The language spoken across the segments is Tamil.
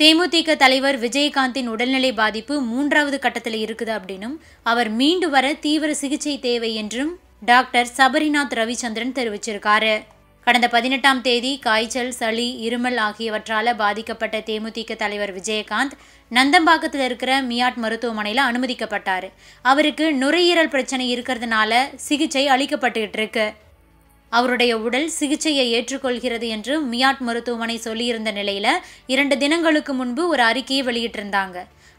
தேமுதிக தலைவர் விஜயகாந்தின் உடல்நிலை பாதிப்பு மூன்றாவது கட்டத்தில் இருக்குது அப்படின்னும் அவர் மீண்டு வர தீவிர சிகிச்சை தேவை என்றும் டாக்டர் சபரிநாத் ரவிச்சந்திரன் தெரிவிச்சிருக்காரு கடந்த பதினெட்டாம் தேதி காய்ச்சல் சளி இருமல் ஆகியவற்றால் பாதிக்கப்பட்ட தேமுதிக தலைவர் விஜயகாந்த் நந்தம்பாக்கத்தில் இருக்கிற மியாட் மருத்துவமனையில் அனுமதிக்கப்பட்டார் அவருக்கு நுரையீரல் பிரச்சனை இருக்கிறதுனால சிகிச்சை அளிக்கப்பட்டுகிட்டு இருக்கு அவருடைய உடல் சிகிச்சையை ஏற்றுக்கொள்கிறது என்று மியாட் மருத்துவமனை சொல்லியிருந்த நிலையில் இரண்டு தினங்களுக்கு முன்பு ஒரு அறிக்கையை வெளியிட்டிருந்தாங்க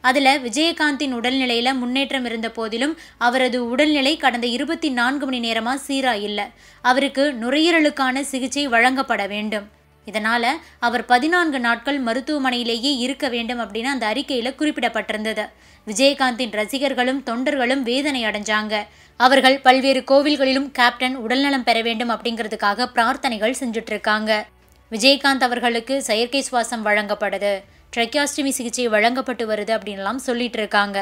அதில் விஜயகாந்தின் உடல்நிலையில் முன்னேற்றம் இருந்த போதிலும் அவரது உடல்நிலை கடந்த இருபத்தி நான்கு மணி நேரமாக சீராக இல்லை அவருக்கு நுரையீரலுக்கான சிகிச்சை வழங்கப்பட வேண்டும் இதனால் அவர் பதினான்கு நாட்கள் மருத்துவமனையிலேயே இருக்க வேண்டும் அப்படின்னு அந்த அறிக்கையில் குறிப்பிடப்பட்டிருந்தது விஜயகாந்தின் ரசிகர்களும் தொண்டர்களும் வேதனை அடைஞ்சாங்க அவர்கள் பல்வேறு கோவில்களிலும் கேப்டன் உடல்நலம் பெற வேண்டும் அப்படிங்கிறதுக்காக பிரார்த்தனைகள் செஞ்சுட்டு இருக்காங்க விஜயகாந்த் அவர்களுக்கு செயற்கை சுவாசம் வழங்கப்படுது ட்ரைக்காஸ்டமி சிகிச்சை வழங்கப்பட்டு வருது அப்படின்லாம் சொல்லிட்டு இருக்காங்க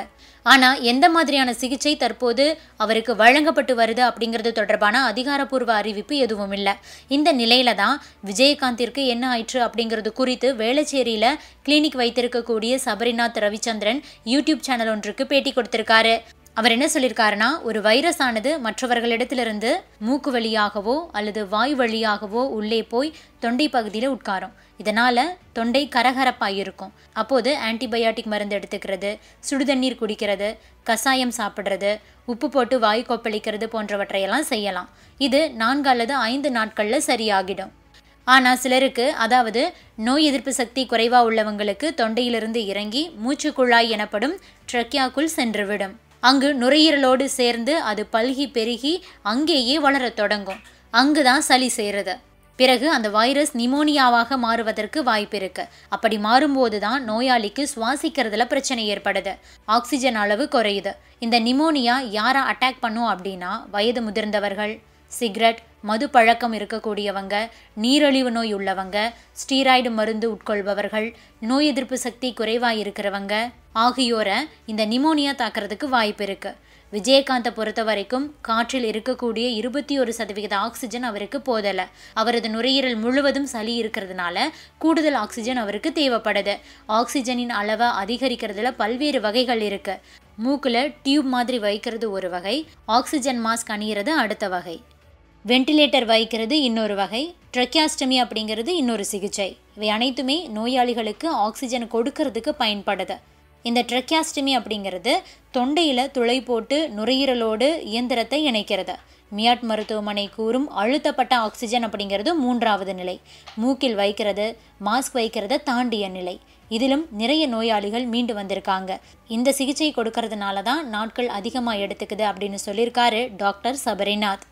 ஆனால் எந்த மாதிரியான சிகிச்சை தற்போது அவருக்கு வழங்கப்பட்டு வருது அப்படிங்கிறது தொடர்பான அதிகாரப்பூர்வ அறிவிப்பு எதுவும் இல்லை இந்த நிலையில தான் விஜயகாந்திற்கு என்ன ஆயிற்று அப்படிங்கிறது குறித்து வேளச்சேரியில் கிளினிக் வைத்திருக்கக்கூடிய சபரிநாத் ரவிச்சந்திரன் யூடியூப் சேனல் ஒன்றுக்கு பேட்டி கொடுத்திருக்காரு அவர் என்ன சொல்லியிருக்காருன்னா ஒரு வைரஸ் ஆனது மற்றவர்களிடத்திலிருந்து மூக்கு வழியாகவோ அல்லது வாய் வழியாகவோ உள்ளே போய் தொண்டை பகுதியில் உட்காரும் இதனால் தொண்டை கரகரப்பாக இருக்கும் அப்போது ஆன்டிபயாட்டிக் மருந்து எடுத்துக்கிறது சுடுதண்ணீர் குடிக்கிறது கசாயம் சாப்பிட்றது உப்பு போட்டு வாய் கொப்பளிக்கிறது போன்றவற்றையெல்லாம் செய்யலாம் இது நான்கு அல்லது ஐந்து நாட்களில் சரியாகிடும் ஆனால் சிலருக்கு அதாவது நோய் எதிர்ப்பு சக்தி குறைவாக உள்ளவங்களுக்கு தொண்டையிலிருந்து இறங்கி மூச்சுக்குழாய் எனப்படும் ட்ரக்கியாக்குள் சென்றுவிடும் அங்கு நுரையீரலோடு சேர்ந்து அது பல்கி பெருகி அங்கேயே வளரத் தொடங்கும் அங்கு தான் சளி சேருது பிறகு அந்த வைரஸ் நிமோனியாவாக மாறுவதற்கு வாய்ப்பு இருக்கு அப்படி மாறும்போது தான் நோயாளிக்கு சுவாசிக்கிறதுல பிரச்சனை ஏற்படுது ஆக்சிஜன் அளவு குறையுது இந்த நிமோனியா யாரை அட்டாக் பண்ணும் அப்படின்னா வயது முதிர்ந்தவர்கள் சிகரெட் மது பழக்கம் இருக்கக்கூடியவங்க நீரழிவு நோய் உள்ளவங்க ஸ்டீராய்டு மருந்து உட்கொள்பவர்கள் நோய் எதிர்ப்பு சக்தி குறைவாக இருக்கிறவங்க ஆகியோரை இந்த நிமோனியா தாக்கிறதுக்கு வாய்ப்பு இருக்குது விஜயகாந்தை பொறுத்த வரைக்கும் காற்றில் இருக்கக்கூடிய இருபத்தி ஒரு சதவிகித ஆக்சிஜன் அவருக்கு போதலை அவரது நுரையீரல் முழுவதும் சளி இருக்கிறதுனால கூடுதல் ஆக்சிஜன் அவருக்கு தேவைப்படுது ஆக்சிஜனின் அளவை அதிகரிக்கிறதுல பல்வேறு வகைகள் இருக்கு மூக்கில் டியூப் மாதிரி வைக்கிறது ஒரு வகை ஆக்சிஜன் மாஸ்க் அணிகிறது அடுத்த வகை வெண்டிலேட்டர் வைக்கிறது இன்னொரு வகை ட்ரெக்கியாஸ்டமி அப்படிங்கிறது இன்னொரு சிகிச்சை இவை அனைத்துமே நோயாளிகளுக்கு ஆக்சிஜன் கொடுக்கறதுக்கு பயன்படுது இந்த ட்ரெக்கியாஸ்டமி அப்படிங்கிறது தொண்டையில் துளை போட்டு நுரையீரலோடு இயந்திரத்தை இணைக்கிறது மியாட் மருத்துவமனை கூறும் அழுத்தப்பட்ட ஆக்சிஜன் அப்படிங்கிறது மூன்றாவது நிலை மூக்கில் வைக்கிறது மாஸ்க் வைக்கிறத தாண்டிய நிலை இதிலும் நிறைய நோயாளிகள் மீண்டு வந்திருக்காங்க இந்த சிகிச்சை கொடுக்கறதுனால தான் நாட்கள் அதிகமாக எடுத்துக்குது அப்படின்னு சொல்லியிருக்காரு டாக்டர் சபரிநாத்